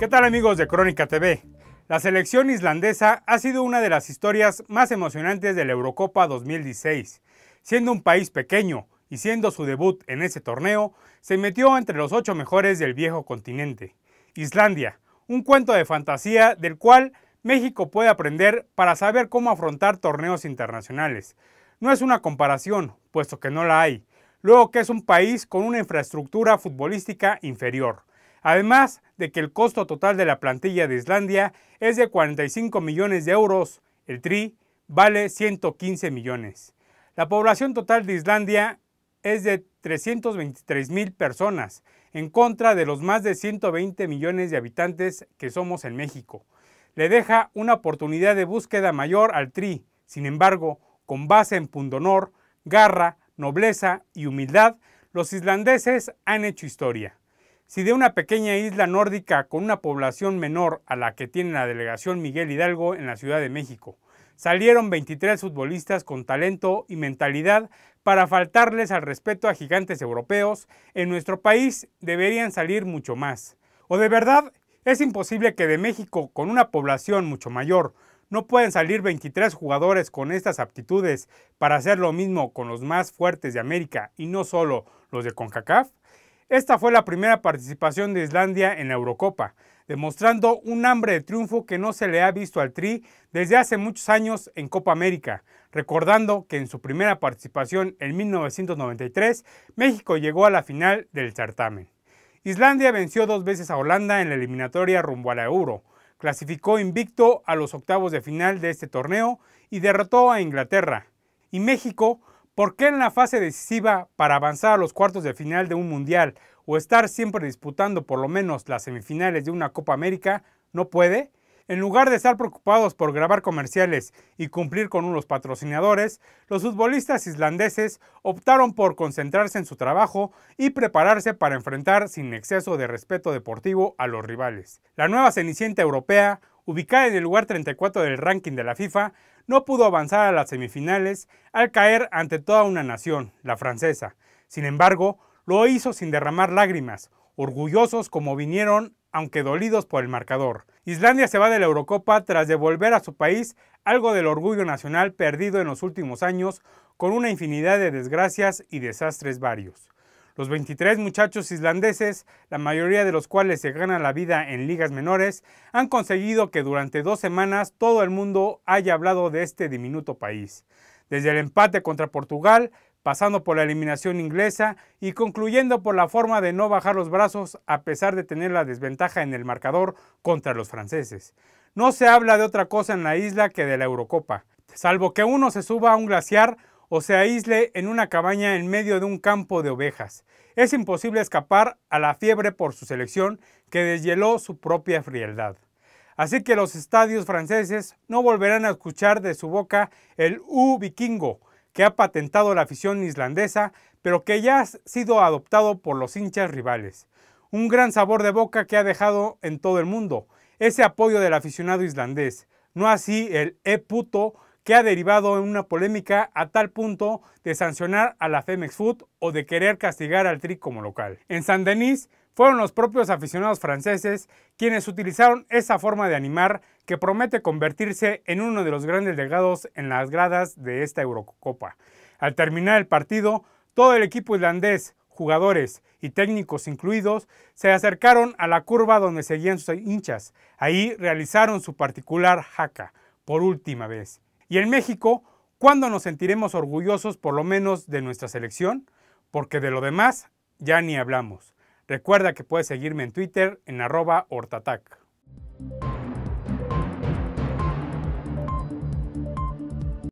¿Qué tal amigos de Crónica TV? La selección islandesa ha sido una de las historias más emocionantes de la Eurocopa 2016. Siendo un país pequeño y siendo su debut en ese torneo, se metió entre los ocho mejores del viejo continente. Islandia, un cuento de fantasía del cual México puede aprender para saber cómo afrontar torneos internacionales. No es una comparación, puesto que no la hay, luego que es un país con una infraestructura futbolística inferior. Además de que el costo total de la plantilla de Islandia es de 45 millones de euros, el Tri vale 115 millones. La población total de Islandia es de 323 mil personas, en contra de los más de 120 millones de habitantes que somos en México. Le deja una oportunidad de búsqueda mayor al Tri, sin embargo, con base en pundonor, garra nobleza y humildad, los islandeses han hecho historia. Si de una pequeña isla nórdica con una población menor a la que tiene la delegación Miguel Hidalgo en la Ciudad de México, salieron 23 futbolistas con talento y mentalidad para faltarles al respeto a gigantes europeos, en nuestro país deberían salir mucho más. O de verdad, es imposible que de México, con una población mucho mayor, no pueden salir 23 jugadores con estas aptitudes para hacer lo mismo con los más fuertes de América y no solo los de CONCACAF. Esta fue la primera participación de Islandia en la Eurocopa, demostrando un hambre de triunfo que no se le ha visto al Tri desde hace muchos años en Copa América, recordando que en su primera participación en 1993 México llegó a la final del certamen. Islandia venció dos veces a Holanda en la eliminatoria rumbo a la Euro, clasificó invicto a los octavos de final de este torneo y derrotó a Inglaterra. Y México, ¿por qué en la fase decisiva para avanzar a los cuartos de final de un mundial o estar siempre disputando por lo menos las semifinales de una Copa América no puede? En lugar de estar preocupados por grabar comerciales y cumplir con unos patrocinadores, los futbolistas islandeses optaron por concentrarse en su trabajo y prepararse para enfrentar sin exceso de respeto deportivo a los rivales. La nueva Cenicienta europea, ubicada en el lugar 34 del ranking de la FIFA, no pudo avanzar a las semifinales al caer ante toda una nación, la francesa. Sin embargo, lo hizo sin derramar lágrimas, orgullosos como vinieron aunque dolidos por el marcador. Islandia se va de la Eurocopa tras devolver a su país algo del orgullo nacional perdido en los últimos años con una infinidad de desgracias y desastres varios. Los 23 muchachos islandeses, la mayoría de los cuales se ganan la vida en ligas menores, han conseguido que durante dos semanas todo el mundo haya hablado de este diminuto país. Desde el empate contra Portugal, pasando por la eliminación inglesa y concluyendo por la forma de no bajar los brazos a pesar de tener la desventaja en el marcador contra los franceses. No se habla de otra cosa en la isla que de la Eurocopa, salvo que uno se suba a un glaciar o se aísle en una cabaña en medio de un campo de ovejas. Es imposible escapar a la fiebre por su selección que deshieló su propia frialdad. Así que los estadios franceses no volverán a escuchar de su boca el U vikingo, que ha patentado la afición islandesa, pero que ya ha sido adoptado por los hinchas rivales. Un gran sabor de boca que ha dejado en todo el mundo ese apoyo del aficionado islandés. No así el E puto que ha derivado en una polémica a tal punto de sancionar a la Femex Food o de querer castigar al Tri como local. En San Denis fueron los propios aficionados franceses quienes utilizaron esa forma de animar que promete convertirse en uno de los grandes legados en las gradas de esta Eurocopa. Al terminar el partido, todo el equipo islandés, jugadores y técnicos incluidos, se acercaron a la curva donde seguían sus hinchas. Ahí realizaron su particular jaca, por última vez. Y en México, ¿cuándo nos sentiremos orgullosos por lo menos de nuestra selección? Porque de lo demás ya ni hablamos. Recuerda que puedes seguirme en Twitter en arroba hortatac.